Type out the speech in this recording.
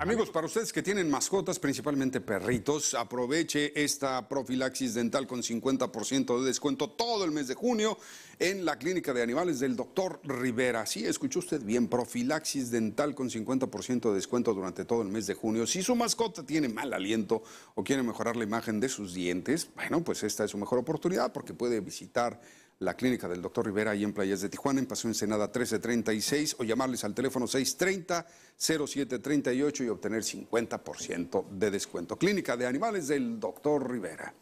Amigos, para ustedes que tienen mascotas, principalmente perritos, aproveche esta profilaxis dental con 50% de descuento todo el mes de junio en la clínica de animales del doctor Rivera. Sí, escuchó usted bien, profilaxis dental con 50% de descuento durante todo el mes de junio. Si su mascota tiene mal aliento o quiere mejorar la imagen de sus dientes, bueno, pues esta es su mejor oportunidad porque puede visitar la clínica del doctor Rivera ahí en Playas de Tijuana, en Paseo Ensenada 1336 o llamarles al teléfono 630-0738 y obtener 50% de descuento. Clínica de Animales del doctor Rivera.